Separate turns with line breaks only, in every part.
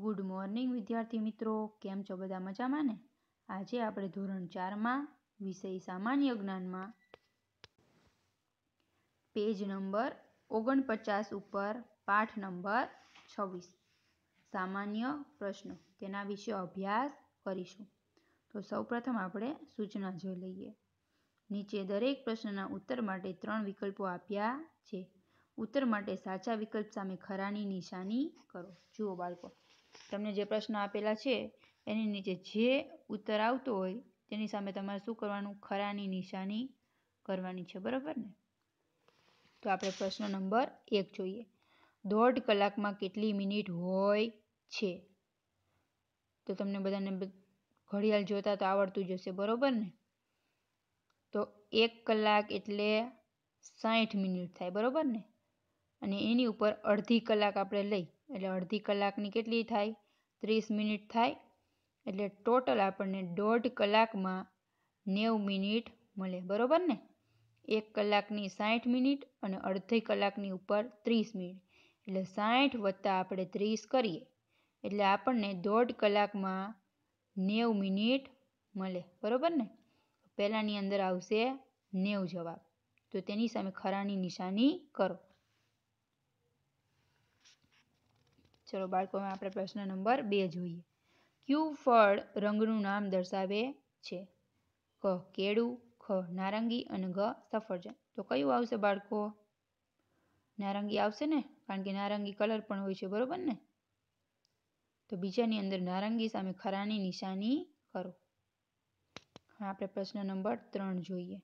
Good morning વિદ્યાર્થી મિત્રો કેમ છો બધા મજામાં ને આજે આપણે ધોરણ ચારમાં વિષય સામાન્ય જ્ઞાનમાં પેજ નંબર ઓગણપચાસ ઉપર પાઠ નંબર છવ્વીસ સામાન્ય પ્રશ્નો તેના વિશે અભ્યાસ કરીશું તો સૌપ્રથમ આપણે સૂચના જોઈ લઈએ નીચે દરેક પ્રશ્નના ઉત્તર માટે ત્રણ વિકલ્પો આપ્યા છે ઉત્તર માટે સાચા વિકલ્પ સામે ખરાની નિશાની કરો જુઓ બાળકો તમને જે પ્રશ્ન આપેલા છે એની નીચે જે ઉત્તર આવતો હોય તેની સામે તમારે શું કરવાનું ખરાની નિશાની કરવાની છે બરાબર ને તો આપણે પ્રશ્ન નંબર એક જોઈએ દોઢ કલાકમાં કેટલી મિનિટ હોય છે તો તમને બધાને ઘડિયાળ જોતા તો આવડતું જ હશે બરાબર ને તો એક કલાક એટલે સાઠ મિનિટ થાય બરાબર ને અને એની ઉપર અડધી કલાક આપણે લઈ એટલે અડધી કલાકની કેટલી થાય ત્રીસ મિનિટ થાય એટલે ટોટલ આપણને દોઢ કલાકમાં નેવું મિનિટ મળે બરાબર ને એક કલાકની સાઠ મિનિટ અને અડધી કલાકની ઉપર ત્રીસ મિનિટ એટલે સાઠ વત્તા આપણે ત્રીસ કરીએ એટલે આપણને દોઢ કલાકમાં નેવું મિનિટ મળે બરાબર ને પહેલાંની અંદર આવશે નેવું જવાબ તો તેની સામે ખરાની નિશાની કરો ચલો બાળકો હવે આપણે પ્રશ્ન નંબર બે જોઈએ કયું ફળ રંગનું નામ દર્શાવે છે ક કેળું ખ નારંગી અને ગ સફરજન તો કયું આવશે બાળકો નારંગી આવશે ને કારણ કે નારંગી કલર પણ હોય છે બરોબર ને તો બીજાની અંદર નારંગી સામે ખરાની નિશાની કરો હા આપણે પ્રશ્ન નંબર ત્રણ જોઈએ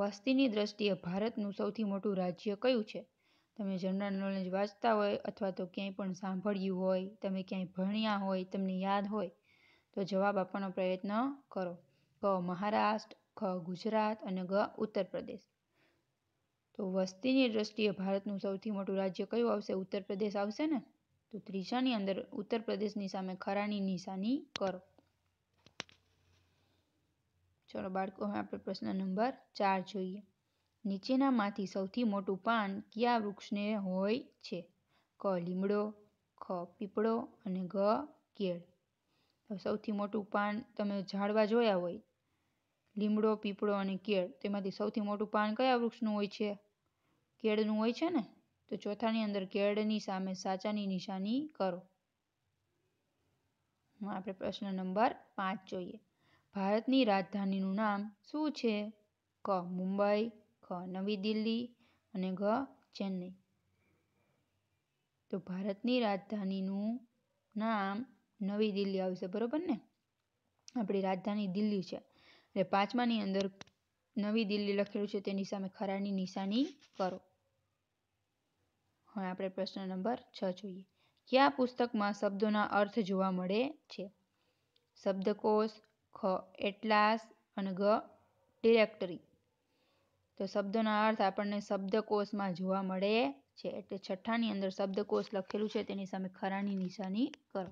વસ્તીની દ્રષ્ટિએ ભારતનું સૌથી મોટું રાજ્ય કયું છે તમે જનરલ નોલેજ વાંચતા હોય અથવા તો ક્યાંય પણ સાંભળ્યું હોય તમે ક્યાંય ભણ્યા હોય તમને યાદ હોય તો જવાબ આપવાનો પ્રયત્ન કરો ક મહારાષ્ટ્ર ખ ગુજરાત અને ગ ઉત્તર પ્રદેશ તો વસ્તીની દ્રષ્ટિએ ભારતનું સૌથી મોટું રાજ્ય કયું આવશે ઉત્તર પ્રદેશ આવશે ને તો ત્રીજાની અંદર ઉત્તર પ્રદેશની સામે ખરાની નિશાની કરો ચલો બાળકો હવે આપણે પ્રશ્ન નંબર ચાર જોઈએ નીચેનામાંથી સૌથી મોટું પાન કયા વૃક્ષને હોય છે? ક લીમડો ખ પીપળો અને ગ કેળ સૌથી મોટું પાન તમે ઝાડવા જોયા હોય લીમડો પીપળો અને કેળ તેમાંથી સૌથી મોટું પાન કયા વૃક્ષનું હોય છે? કેળનું હોય છે ને તો ચોથાની અંદર કેળની સામે સાચાની નિશાની કરો આપણે પ્રશ્ન નંબર પાંચ જોઈએ ભારતની રાજધાનીનું નામ શું છે? ક મુંબઈ ખ નવી દિલ્હી અને ઘ ચેન્નઈ તો ભારતની રાજધાનીનું નામ નવી દિલ્હી આવશે બરોબર ને આપણી રાજધાની દિલ્હી છે એટલે પાંચમાની અંદર નવી દિલ્હી લખેલું છે તેની સામે ખરાની નિશાની કરો હવે આપણે પ્રશ્ન નંબર છ જોઈએ કયા પુસ્તકમાં શબ્દોના અર્થ જોવા મળે છે શબ્દકોષ ખ એટલાસ અને ગ ડિરેક્ટરી તો શબ્દનો અર્થ આપણને શબ્દકોશમાં જોવા મળે છે એટલે છઠ્ઠાની અંદર શબ્દકોશ લખેલું છે તેની સામે ખરાની નિશાની કરો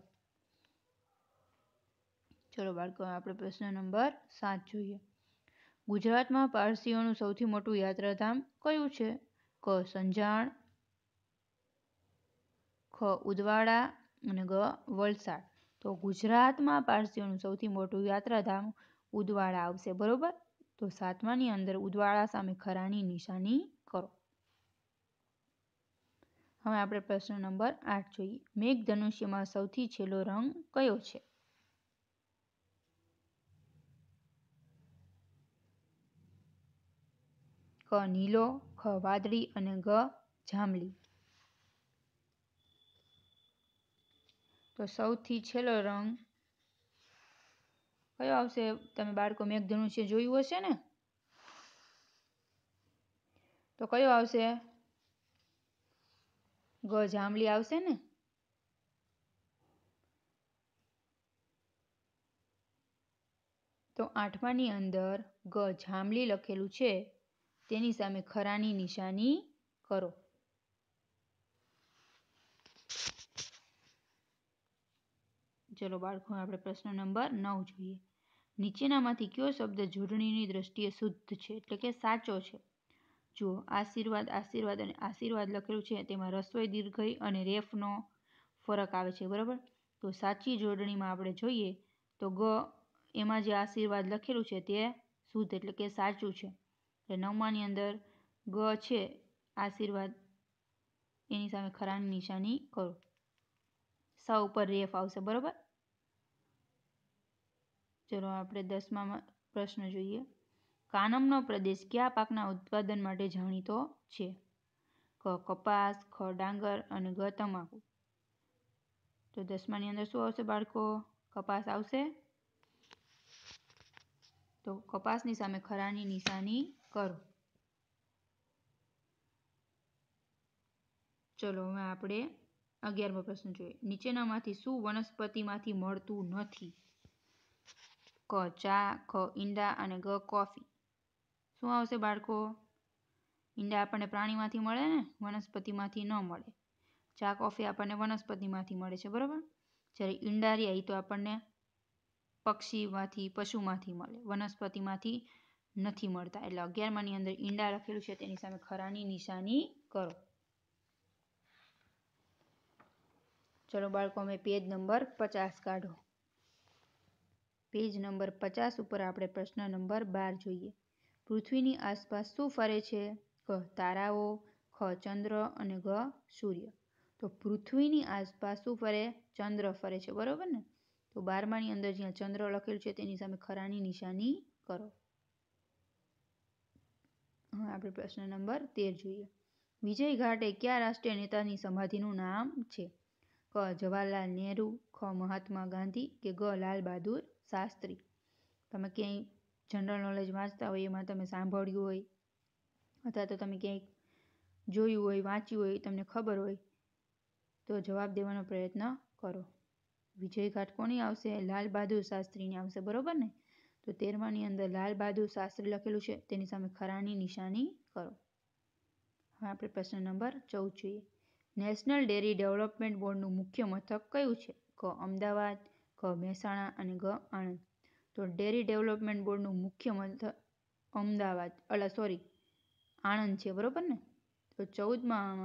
ચલો બાળકો આપણે પ્રશ્ન નંબર સાત જોઈએ ગુજરાતમાં પારસીઓનું સૌથી મોટું યાત્રાધામ કયું છે ક સંજાણ ખ ઉદવાડા અને ગ વલસાડ તો ગુજરાતમાં પારસીઓનું સૌથી મોટું યાત્રાધામ ઉદવાડા આવશે બરોબર તો સાતમાની અંદર ઉદવાળા સામે ખરાની નિશાની કરો હવે આપણે પ્રશ્ન નંબર આઠ જોઈએ મેઘધનુષ્યમાં સૌથી છેલ્લો રંગ કયો છે ક નીલો ખ વાદળી અને ગ જાંબલી તો સૌથી છેલ્લો રંગ કયો આવશે તમે બાળકો મેઘધનુષ્ય જોયું હશે ને તો કયો આવશે ગ જાંબલી આવશે ને તો આઠમાની અંદર ગ જાંબલી લખેલું છે તેની સામે ખરાની નિશાની કરો ચલો બાળકો આપણે પ્રશ્ન નંબર નવ જોઈએ નીચેનામાંથી કયો શબ્દ જોડણીની દ્રષ્ટિએ શુદ્ધ છે એટલે કે સાચો છે જુઓ આશીર્વાદ આશીર્વાદ અને આશીર્વાદ લખેલું છે તેમાં રસોઈ દીર્ઘઈ અને રેફનો ફરક આવે છે બરાબર તો સાચી જોડણીમાં આપણે જોઈએ તો ગ એમાં જે આશીર્વાદ લખેલું છે તે શુદ્ધ એટલે કે સાચું છે એટલે નવમાની અંદર ગ છે આશીર્વાદ એની સામે ખરાની નિશાની કરો સા ઉપર રેફ આવશે બરોબર ચલો આપણે દસમા પ્રશ્ન જોઈએ કાનમનો પ્રદેશ કયા પાકના ઉત્પાદન માટે જાણીતો છે ક કપાસ ખ ડાંગર અને ગ તમાકુ તો દસમાની અંદર શું આવશે બાળકો કપાસ આવશે તો કપાસની સામે ખરાની નિશાની કરો ચલો હવે આપણે અગિયારમો પ્રશ્ન જોઈએ નીચેનામાંથી શું વનસ્પતિમાંથી મળતું નથી ક ચા ખ ઈંડા અને ગ કોફી શું આવશે બાળકો ઈંડા આપણને પ્રાણીમાંથી મળે ને વનસ્પતિમાંથી ન મળે ચા કોફી આપણને વનસ્પતિમાંથી મળે છે બરાબર જ્યારે ઈંડા રહ્યા એ તો આપણને પક્ષીમાંથી પશુમાંથી મળે વનસ્પતિમાંથી નથી મળતા એટલે અગિયારમાંની અંદર ઈંડા લખેલું છે તેની સામે ખરાની નિશાની કરો ચલો બાળકો અમે પેજ નંબર પચાસ કાઢો પેજ નંબર પચાસ ઉપર આપણે પ્રશ્ન નંબર બાર જોઈએ પૃથ્વીની આસપાસ શું ફરે છે ક તારાઓ ખ ચંદ્ર અને ઘ સૂર્ય તો પૃથ્વીની આસપાસ શું ફરે ચંદ્ર ફરે છે બરાબર ને તો બારમાની અંદર જ્યાં ચંદ્ર લખેલું છે તેની સામે ખરાની નિશાની કરો હવે આપણે પ્રશ્ન નંબર તેર જોઈએ વિજય ઘાટે કયા રાષ્ટ્રીય નેતાની સમાધિનું નામ છે ક જવાહરલાલ નહેરુ ખ મહાત્મા ગાંધી કે ગ લાલ બહાદુર શાસ્ત્રી તમે ક્યાંય જનરલ નોલેજ વાંચતા હોય એમાં તમે સાંભળ્યું હોય અથવા તો તમે ક્યાંય જોયું હોય વાંચ્યું હોય તમને ખબર હોય તો જવાબ દેવાનો પ્રયત્ન કરો વિજય ઘાટ કોની આવશે લાલ બહાદુર શાસ્ત્રીની આવશે બરોબર ને તો તેરમાની અંદર લાલ બહાદુર શાસ્ત્રી લખેલું છે તેની સામે ખરાની નિશાની કરો હવે આપણે પ્રશ્ન નંબર ચૌદ જોઈએ નેશનલ ડેરી ડેવલપમેન્ટ બોર્ડનું મુખ્ય મથક કયું છે? ક અમદાવાદ ક મહેસાણા અને ગ આણંદ તો ડેરી ડેવલપમેન્ટ બોર્ડનું મુખ્ય મથક અમદાવાદ અલા સોરી આણંદ છે બરોબર ને તો ચૌદ માં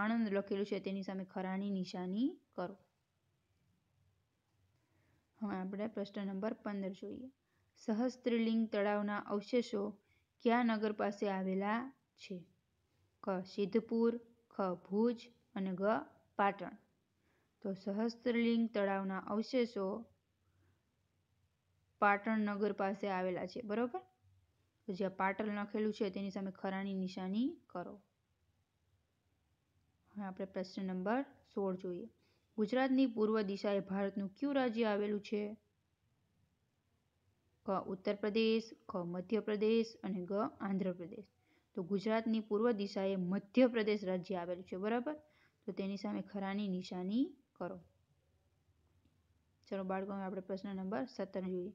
આણંદ લખેલું છે તેની સામે ખરાની નિશાની કરો. હવે આપણે પ્રશ્ન નંબર પંદર જોઈએ. સહસ્ત્રીલિંગ તળાવના અવશેષો ક્યાં નગર પાસે આવેલા છે? ક સિદ્ધપુર ખ ભુજ અને ગ પાટણ તો સહસ્ત્રલિંગ તળાવના અવશેષો પાટણ નગર પાસે આવેલા છે બરોબર તો જ્યાં પાટણ લખેલું છે તેની સામે ખરાની નિશાની કરો હવે આપણે પ્રશ્ન નંબર સોળ જોઈએ ગુજરાતની પૂર્વ દિશાએ ભારતનું કયું રાજ્ય આવેલું છે ક ઉત્તર પ્રદેશ ક મધ્યપ્રદેશ અને ગ આંધ્રપ્રદેશ તો ગુજરાતની પૂર્વ દિશાએ મધ્યપ્રદેશ રાજ્ય આવેલું છે બરાબર તો તેની સામે ખરાની નિશાની કરો ચલો બાળકો આપણે પ્રશ્ન નંબર સત્તર જોઈએ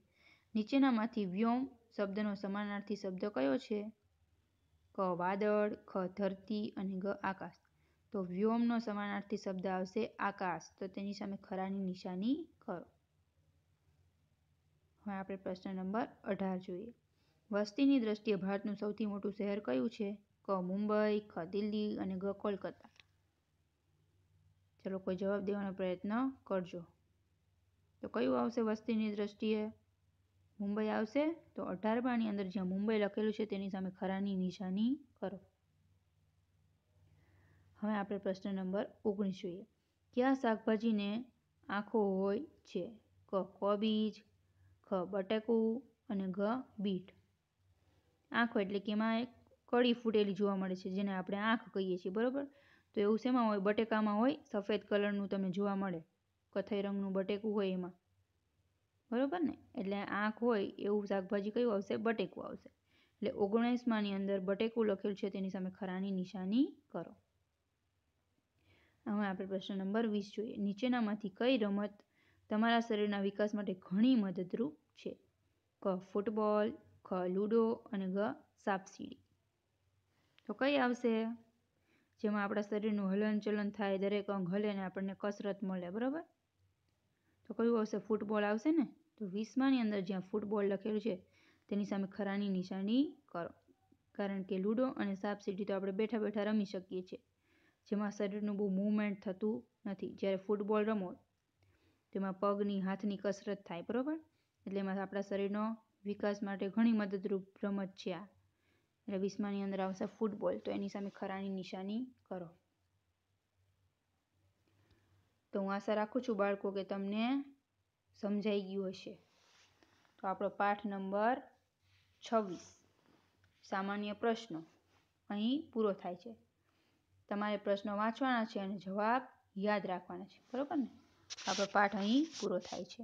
નીચેનામાંથી વ્યોમ શબ્દનો સમાનાર્થી શબ્દ કયો છે ક વાદળ ખ ધરતી અને ગ આકાશ તો વ્યોમનો સમાનાર્થી શબ્દ આવશે આકાશ તો તેની સામે ખરાની નિશાની કરો હવે આપણે પ્રશ્ન નંબર અઢાર જોઈએ વસ્તીની દ્રષ્ટિએ ભારતનું સૌથી મોટું શહેર કયું છે ક મુંબઈ ખ દિલ્હી અને ગ કોલકાતા તો લોકો જવાબ દેવાનો પ્રયત્ન કરજો તો કયું આવશે વસ્તીની દ્રષ્ટિએ મુંબઈ આવશે તો અઢાર પાની અંદર જ્યાં મુંબઈ લખેલું છે તેની સામે ખરાની નિશાની કરો હવે આપણે પ્રશ્ન નંબર ઓગણીસ જોઈએ કયા શાકભાજીને આંખો હોય છે ક કોબીજ ખ બટેકું અને ઘ બીટ આંખો એટલે કે એમાં એક કડી ફૂટેલી જોવા મળે છે જેને આપણે આંખ કહીએ છીએ બરોબર તો એવું શેમાં હોય બટેકામાં હોય સફેદ કલરનું તમે જોવા મળે કથઈ રંગનું બટેકું હોય એમાં બરાબર ને એટલે આંખ હોય એવું શાકભાજી કયું આવશે બટેકું આવશે એટલે ઓગણીસમાંની અંદર બટેકું લખેલું છે તેની સામે ખરાની નિશાની કરો હવે આપણે પ્રશ્ન નંબર વીસ જોઈએ નીચેનામાંથી કઈ રમત તમારા શરીરના વિકાસ માટે ઘણી મદદરૂપ છે ક ફૂટબોલ ખ લૂડો અને ગ સાપસીડી તો કઈ આવશે જેમાં આપણા શરીરનું હલનચલન થાય દરેક અંગ હલે ને આપણને કસરત મળે બરાબર તો કયું આવશે ફૂટબોલ આવશે ને તો વીસમાની અંદર જ્યાં ફૂટબોલ લખેલું છે તેની સામે ખરાની નિશાની કરો કારણ કે લૂડો અને સાપ સીડી તો આપણે બેઠા બેઠા રમી શકીએ છીએ જેમાં શરીરનું બહુ મૂવમેન્ટ થતું નથી જ્યારે ફૂટબોલ રમો તેમાં પગની હાથની કસરત થાય બરાબર એટલે એમાં આપણા શરીરનો વિકાસ માટે ઘણી મદદરૂપ રમત છે આ એટલે વીસમાની અંદર આવશે ફૂટબોલ તો એની સામે ખરાની નિશાની કરો તો હું આશા રાખું છું બાળકો કે તમને સમજાઈ ગયું હશે તો આપણો પાઠ નંબર છવ્વીસ સામાન્ય પ્રશ્નો અહીં પૂરો થાય છે તમારે પ્રશ્નો વાંચવાના છે અને જવાબ યાદ રાખવાના છે બરાબર ને આપણો પાઠ અહીં પૂરો થાય છે